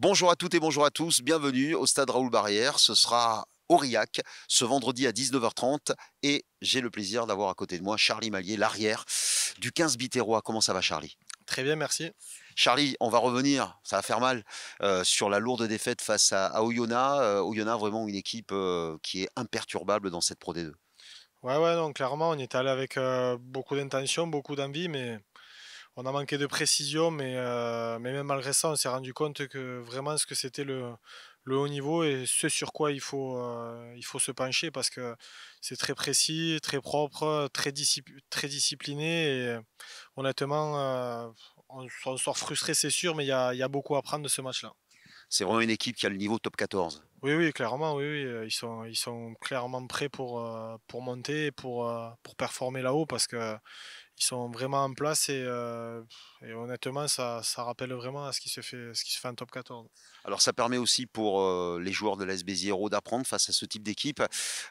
Bonjour à toutes et bonjour à tous, bienvenue au stade Raoul Barrière. Ce sera Aurillac ce vendredi à 19h30 et j'ai le plaisir d'avoir à côté de moi Charlie Malier, l'arrière du 15 Biterrois. Comment ça va Charlie Très bien, merci. Charlie, on va revenir, ça va faire mal, euh, sur la lourde défaite face à, à Oyonnax. Euh, Oyonnax, vraiment une équipe euh, qui est imperturbable dans cette Pro D2. Ouais, ouais, donc clairement, on est allé avec beaucoup d'intention, beaucoup d'envie, mais on a manqué de précision, euh, mais, même malgré ça, on s'est rendu compte que vraiment ce que c'était le, haut niveau et ce sur quoi il faut, euh, il faut se pencher parce que c'est très précis, très propre, très, discipliné honnêtement, euh, on, on, sort frustré, c'est sûr, mais il y a, beaucoup à prendre de ce match-là. C'est vraiment une équipe qui a le niveau top 14. Oui, oui, clairement, oui, oui. Ils, sont, ils sont clairement prêts pour, pour monter, pour, pour performer là-haut, parce que ils sont vraiment en place et, euh, honnêtement, ça, rappelle vraiment à ce qui, se fait, ce qui se fait en top 14. Alors, ça permet aussi pour euh, les joueurs de l'AS béziers d'apprendre face à ce type d'équipe.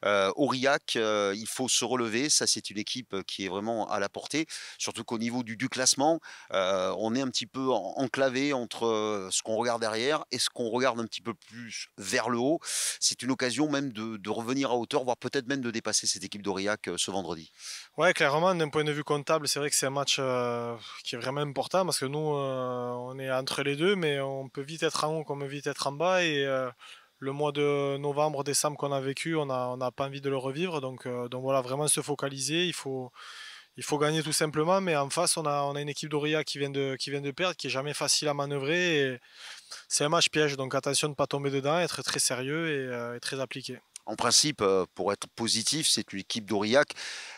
Euh, Aurillac, euh, il faut se relever. Ça, c'est une équipe qui est vraiment à la portée. Surtout qu'au niveau du, classement, on est un petit peu enclavé entre ce qu'on regarde derrière et ce qu'on regarde un petit peu plus vers le haut. C'est une occasion même de, de revenir à hauteur, voire peut-être même de dépasser cette équipe d'Aurillac ce vendredi. Ouais, clairement, d'un point de vue comptable, c'est vrai que c'est un match euh, qui est vraiment important parce que nous, euh, on est entre les deux, mais on peut vite être en haut comme vite être en bas. Et euh, le mois de novembre, décembre qu'on a vécu, on n'a pas envie de le revivre. Donc, voilà, vraiment se focaliser. Il faut, gagner tout simplement. Mais en face, on a, une équipe d'Oria qui, vient de, perdre, qui n'est jamais facile à manœuvrer. C'est un match piège, donc attention de ne pas tomber dedans, être très sérieux et très appliqué en principe, euh, pour être positif, c'est une équipe d'Aurillac.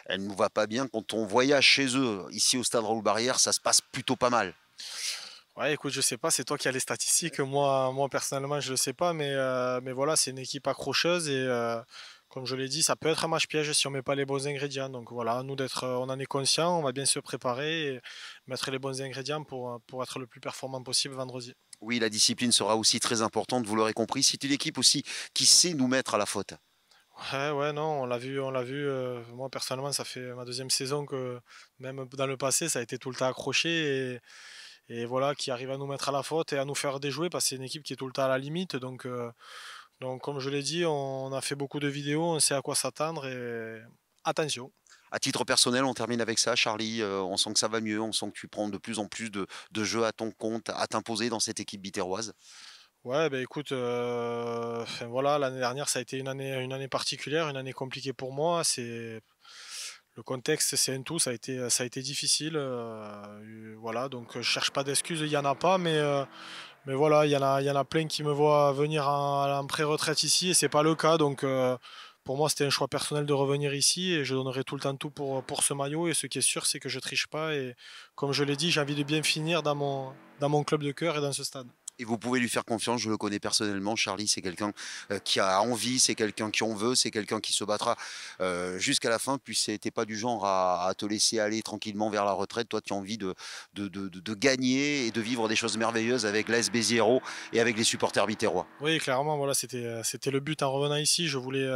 Elle ne va pas bien quand on voyage chez eux. Ici, au stade Raoul Barrière, ça se passe plutôt pas mal. Ouais, écoute, je ne sais pas, c'est toi qui as les statistiques. Moi, moi personnellement, je ne le sais pas, mais, euh, mais voilà, c'est une équipe accrocheuse et euh, comme je l'ai dit, ça peut être un match piège si on ne met pas les bons ingrédients. Donc voilà, nous d'être, euh, on en est conscient, on va bien se préparer et mettre les bons ingrédients pour, euh, pour être le plus performant possible vendredi. Oui, la discipline sera aussi très importante, vous l'aurez compris. C'est une équipe aussi qui sait nous mettre à la faute. Ouais, ouais, non, on l'a vu, on l'a vu. Euh, moi, personnellement, ça fait ma deuxième saison que, même dans le passé, ça a été tout le temps accroché et, voilà, qui arrive à nous mettre à la faute et à nous faire déjouer parce que c'est une équipe qui est tout le temps à la limite. Donc, donc, comme je l'ai dit, on a fait beaucoup de vidéos, on sait à quoi s'attendre et attention. À titre personnel, on termine avec ça, Charlie. Euh, on sent que ça va mieux, on sent que tu prends de plus en plus de, jeux à ton compte, à t'imposer dans cette équipe bitéroise. Ouais, bah écoute, euh, voilà, l'année dernière, ça a été une année, une année particulière, une année compliquée pour moi. C'est le contexte, c'est un tout. Ça a été, ça a été difficile. Euh, voilà, donc je cherche pas d'excuses, il y en a pas, mais mais voilà, il y, en a, y en plein qui me voient venir en, pré-retraite ici et c'est pas le cas. Donc euh, pour moi, c'était un choix personnel de revenir ici et je donnerai tout le temps tout pour, pour ce maillot. Et ce qui est sûr, c'est que je triche pas. Et comme je l'ai dit, j'ai envie de bien finir dans mon, dans mon club de cœur et dans ce stade. Et vous pouvez lui faire confiance, je le connais personnellement. Charlie, c'est quelqu'un euh, qui a envie, c'est quelqu'un qui en veut, c'est quelqu'un qui se battra euh, jusqu'à la fin. Puis c'était pas du genre à, te laisser aller tranquillement vers la retraite. Toi, tu as envie de de, gagner et de vivre des choses merveilleuses avec l'ASB 0 et avec les supporters bitérois. Oui, clairement, voilà, euh, c'était le but en revenant ici. Je voulais.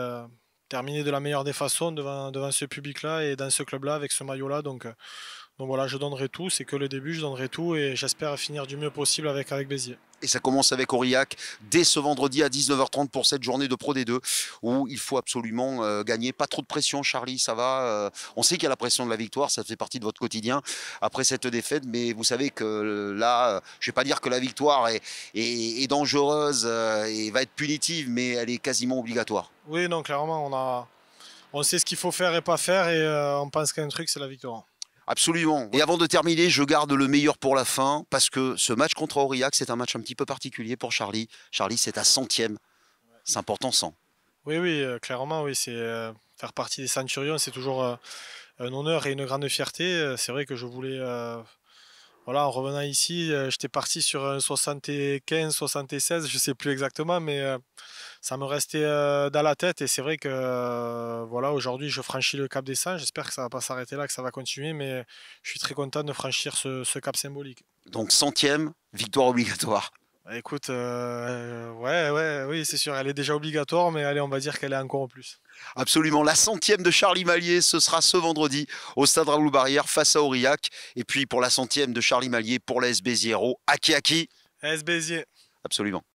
terminer de la meilleure des façons devant, devant ce public-là et dans ce club-là avec ce maillot-là. Donc, donc voilà, je donnerai tout, c'est que le début, je donnerai tout et j'espère finir du mieux possible avec, avec Béziers. Et ça commence avec Aurillac dès ce vendredi à 19h30 pour cette journée de Pro D2 où il faut absolument euh, gagner. Pas trop de pression, Charlie, ça va. Euh, on sait qu'il y a la pression de la victoire, ça fait partie de votre quotidien après cette défaite, mais vous savez que euh, là, je ne vais pas dire que la victoire est, dangereuse et va être punitive, mais elle est quasiment obligatoire. Oui, non, clairement, on, a, on sait ce qu'il faut faire et pas faire et on pense qu'un truc, c'est la victoire. Absolument. Et avant de terminer, je garde le meilleur pour la fin parce que ce match contre Aurillac, c'est un match un petit peu particulier pour Charlie. Charlie, c'est à centième. C'est important 100. Oui, oui, euh, clairement, oui. C'est euh, faire partie des Centurions, c'est toujours euh, un honneur et une grande fierté. C'est vrai que je voulais voilà, en revenant ici, euh, j'étais parti sur un 75, 76, je ne sais plus exactement, mais euh, ça me restait euh, dans la tête. Et c'est vrai que voilà, aujourd'hui, je franchis le cap des 100. J'espère que ça ne va pas s'arrêter là, que ça va continuer, mais je suis très content de franchir ce, ce cap symbolique. Donc centième, victoire obligatoire écoute, euh, ouais, ouais, oui, c'est sûr, elle est déjà obligatoire, mais allez, on va dire qu'elle est encore en plus. Absolument, la centième de Charlie Malier, ce sera ce vendredi au Stade Raoul Barrière face à Aurillac. Et puis pour la centième de Charlie Malier, pour la SB à Aki Aki. Absolument.